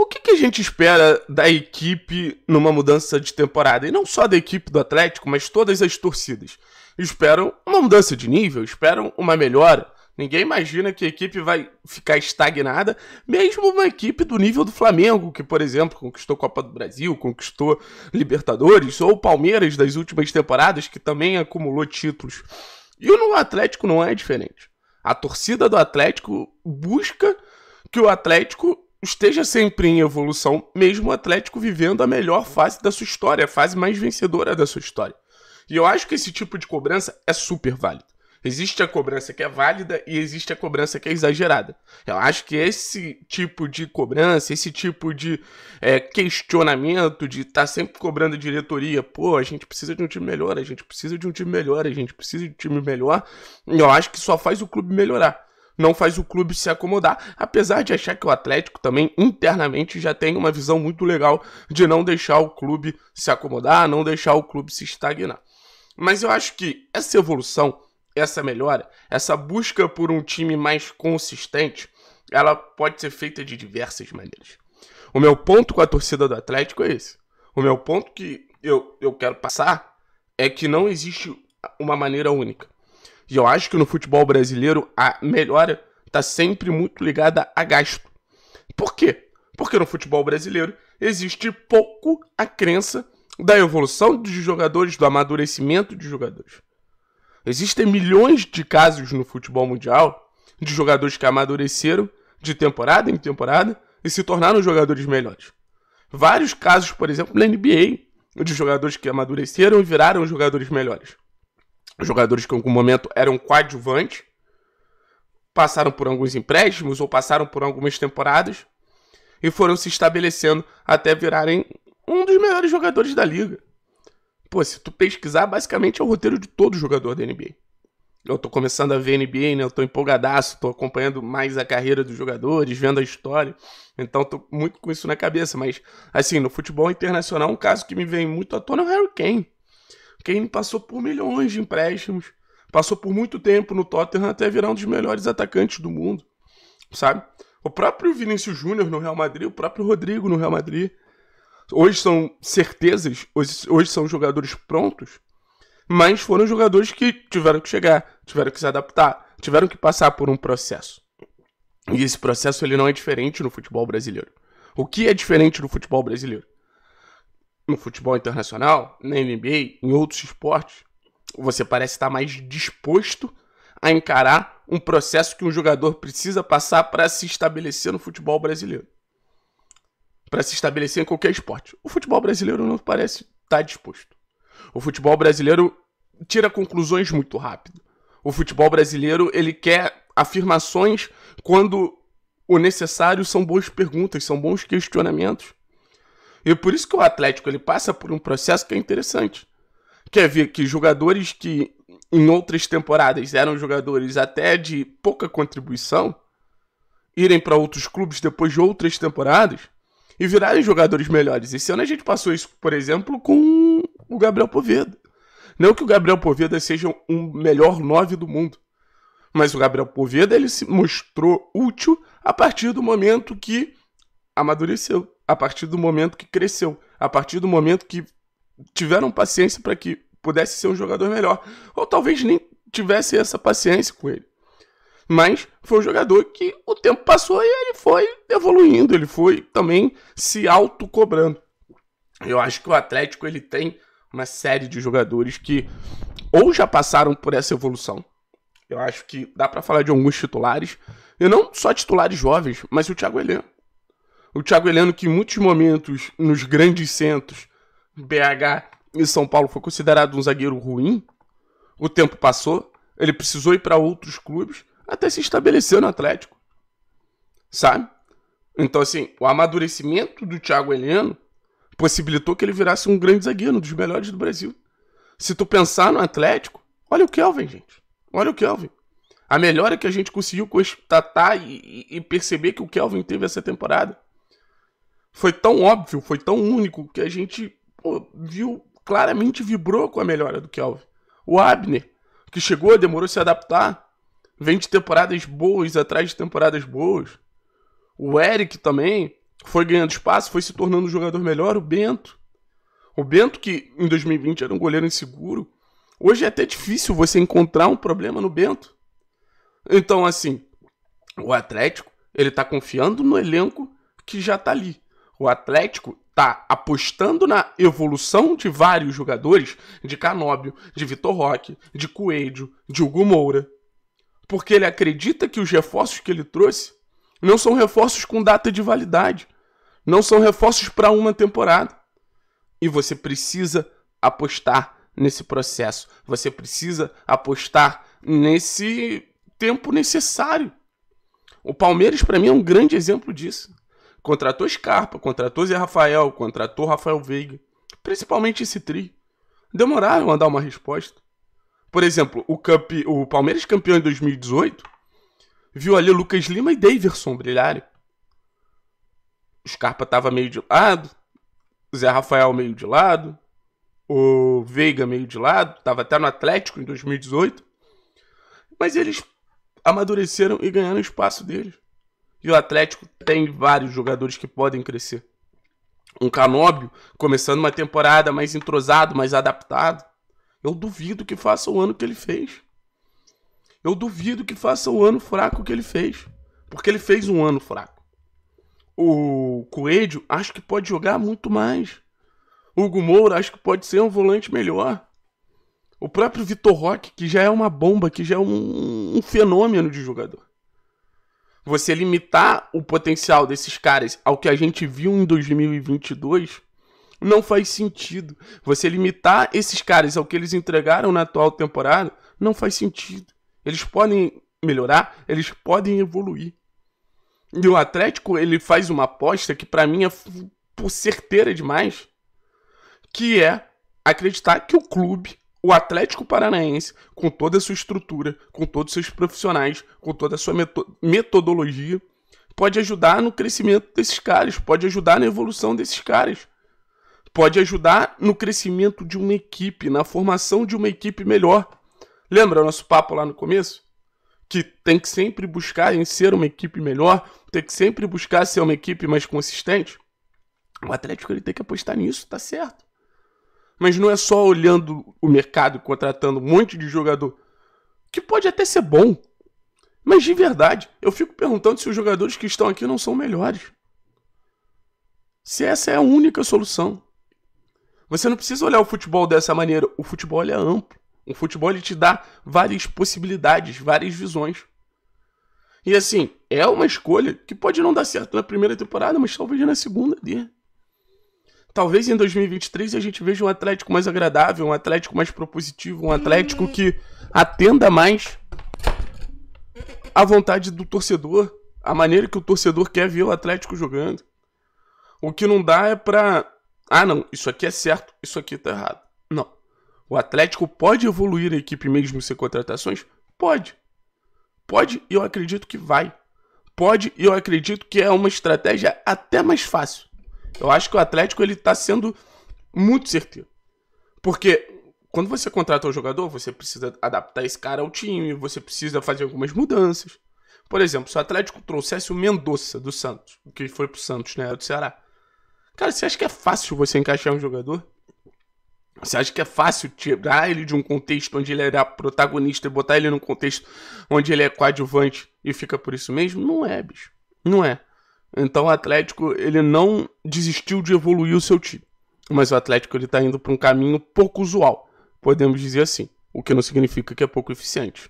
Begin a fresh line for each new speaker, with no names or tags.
O que, que, a gente espera da equipe numa mudança de temporada? E não só da equipe do Atlético, mas todas as torcidas. Esperam uma mudança de nível, esperam uma melhora. Ninguém imagina que a equipe vai ficar estagnada, mesmo uma equipe do nível do Flamengo, que, por exemplo, conquistou Copa do Brasil, conquistou Libertadores, ou Palmeiras das últimas temporadas, que também acumulou títulos. E o Atlético não é diferente. A torcida do Atlético busca que o Atlético esteja sempre em evolução, mesmo o Atlético vivendo a melhor fase da sua história, a fase mais vencedora da sua história. E eu acho que esse tipo de cobrança é super válido. Existe a cobrança que é válida e existe a cobrança que é exagerada. Eu acho que esse tipo de cobrança, esse tipo de é, questionamento, de estar tá sempre cobrando a diretoria, pô, a gente precisa de um time melhor, a gente precisa de um time melhor, a gente precisa de um time melhor, eu acho que só faz o clube melhorar não faz o clube se acomodar, apesar de achar que o Atlético também internamente já tem uma visão muito legal de não deixar o clube se acomodar, não deixar o clube se estagnar. Mas eu acho que essa evolução, essa melhora, essa busca por um time mais consistente, ela pode ser feita de diversas maneiras. O meu ponto com a torcida do Atlético é esse. O meu ponto que eu, eu quero passar é que não existe uma maneira única. E eu acho que no futebol brasileiro a melhora está sempre muito ligada a gasto. Por quê? Porque no futebol brasileiro existe pouco a crença da evolução dos jogadores, do amadurecimento dos jogadores. Existem milhões de casos no futebol mundial de jogadores que amadureceram de temporada em temporada e se tornaram jogadores melhores. Vários casos, por exemplo, na NBA, de jogadores que amadureceram e viraram jogadores melhores jogadores que em algum momento eram coadjuvantes, passaram por alguns empréstimos ou passaram por algumas temporadas e foram se estabelecendo até virarem um dos melhores jogadores da liga. Pô, se tu pesquisar, basicamente é o roteiro de todo jogador da NBA. Eu tô começando a ver NBA, né? Eu tô empolgadaço, tô acompanhando mais a carreira dos jogadores, vendo a história. Então tô muito com isso na cabeça. Mas, assim, no futebol internacional, um caso que me vem muito à tona é o Harry Kane. Kane passou por milhões de empréstimos, passou por muito tempo no Tottenham até virar um dos melhores atacantes do mundo, sabe? O próprio Vinícius Júnior no Real Madrid, o próprio Rodrigo no Real Madrid. Hoje são certezas, hoje, hoje são jogadores prontos, mas foram jogadores que tiveram que chegar, tiveram que se adaptar, tiveram que passar por um processo. E esse processo ele não é diferente no futebol brasileiro. O que é diferente no futebol brasileiro? no futebol internacional, na NBA, em outros esportes, você parece estar mais disposto a encarar um processo que um jogador precisa passar para se estabelecer no futebol brasileiro. Para se estabelecer em qualquer esporte. O futebol brasileiro não parece estar disposto. O futebol brasileiro tira conclusões muito rápido. O futebol brasileiro, ele quer afirmações quando o necessário são boas perguntas, são bons questionamentos. E por isso que o Atlético ele passa por um processo que é interessante. Quer ver que jogadores que em outras temporadas eram jogadores até de pouca contribuição irem para outros clubes depois de outras temporadas e virarem jogadores melhores. Esse ano a gente passou isso, por exemplo, com o Gabriel Poveda. Não que o Gabriel Poveda seja o um melhor nove do mundo, mas o Gabriel Poveda ele se mostrou útil a partir do momento que amadureceu a partir do momento que cresceu, a partir do momento que tiveram paciência para que pudesse ser um jogador melhor, ou talvez nem tivesse essa paciência com ele. Mas foi um jogador que o tempo passou e ele foi evoluindo, ele foi também se autocobrando. Eu acho que o Atlético ele tem uma série de jogadores que ou já passaram por essa evolução. Eu acho que dá para falar de alguns titulares, e não só titulares jovens, mas o Thiago Heleno. O Thiago Heleno, que em muitos momentos nos grandes centros, BH e São Paulo, foi considerado um zagueiro ruim. O tempo passou, ele precisou ir para outros clubes, até se estabeleceu no Atlético. Sabe? Então, assim, o amadurecimento do Thiago Heleno possibilitou que ele virasse um grande zagueiro, um dos melhores do Brasil. Se tu pensar no Atlético, olha o Kelvin, gente. Olha o Kelvin. A melhora que a gente conseguiu constatar e, e perceber que o Kelvin teve essa temporada foi tão óbvio, foi tão único, que a gente pô, viu, claramente vibrou com a melhora do Kelvin. O Abner, que chegou, demorou a se adaptar, vem de temporadas boas atrás de temporadas boas. O Eric também foi ganhando espaço, foi se tornando um jogador melhor. O Bento. O Bento, que em 2020 era um goleiro inseguro, hoje é até difícil você encontrar um problema no Bento. Então, assim, o Atlético, ele tá confiando no elenco que já tá ali. O Atlético tá apostando na evolução de vários jogadores, de Canóbio, de Vitor Roque, de Coelho, de Hugo Moura, porque ele acredita que os reforços que ele trouxe não são reforços com data de validade, não são reforços para uma temporada. E você precisa apostar nesse processo, você precisa apostar nesse tempo necessário. O Palmeiras, para mim, é um grande exemplo disso. Contratou Scarpa, contratou Zé Rafael, contratou Rafael Veiga. Principalmente esse trio. Demoraram a dar uma resposta. Por exemplo, o, campe... o Palmeiras campeão em 2018 viu ali Lucas Lima e Daverson brilharem. O Scarpa tava meio de lado, Zé Rafael meio de lado, o Veiga meio de lado, tava até no Atlético em 2018. Mas eles amadureceram e ganharam o espaço deles. E o Atlético tem vários jogadores que podem crescer. Um Canóbio, começando uma temporada mais entrosado, mais adaptado. Eu duvido que faça o ano que ele fez. Eu duvido que faça o ano fraco que ele fez. Porque ele fez um ano fraco. O Coelho acho que pode jogar muito mais. O Hugo Moura acho que pode ser um volante melhor. O próprio Vitor Roque, que já é uma bomba, que já é um, um fenômeno de jogador você limitar o potencial desses caras ao que a gente viu em 2022 não faz sentido. Você limitar esses caras ao que eles entregaram na atual temporada não faz sentido. Eles podem melhorar, eles podem evoluir. E o Atlético, ele faz uma aposta que para mim é por certeira demais, que é acreditar que o clube o Atlético Paranaense, com toda a sua estrutura, com todos os seus profissionais, com toda a sua metodologia, pode ajudar no crescimento desses caras, pode ajudar na evolução desses caras, pode ajudar no crescimento de uma equipe, na formação de uma equipe melhor. Lembra o nosso papo lá no começo? Que tem que sempre buscar em ser uma equipe melhor, tem que sempre buscar ser uma equipe mais consistente. O Atlético ele tem que apostar nisso, tá certo. Mas não é só olhando o mercado e contratando um monte de jogador. Que pode até ser bom. Mas de verdade, eu fico perguntando se os jogadores que estão aqui não são melhores. Se essa é a única solução. Você não precisa olhar o futebol dessa maneira. O futebol é amplo. O futebol ele te dá várias possibilidades, várias visões. E assim, é uma escolha que pode não dar certo na primeira temporada, mas talvez na segunda dê talvez em 2023 a gente veja um Atlético mais agradável, um Atlético mais propositivo, um Atlético que atenda mais à vontade do torcedor, a maneira que o torcedor quer ver o Atlético jogando. O que não dá é pra. Ah, não, isso aqui é certo, isso aqui tá errado. Não. O Atlético pode evoluir a equipe mesmo sem contratações? Pode. Pode e eu acredito que vai. Pode e eu acredito que é uma estratégia até mais fácil eu acho que o Atlético ele tá sendo muito certeiro. Porque quando você contrata um jogador, você precisa adaptar esse cara ao time, você precisa fazer algumas mudanças. Por exemplo, se o Atlético trouxesse o Mendonça do Santos, que foi pro Santos, né? Era do Ceará. Cara, você acha que é fácil você encaixar um jogador? Você acha que é fácil tirar ele de um contexto onde ele era protagonista e botar ele num contexto onde ele é coadjuvante e fica por isso mesmo? Não é, bicho. Não é. Então o Atlético ele não desistiu de evoluir o seu time, mas o Atlético ele está indo para um caminho pouco usual, podemos dizer assim, o que não significa que é pouco eficiente.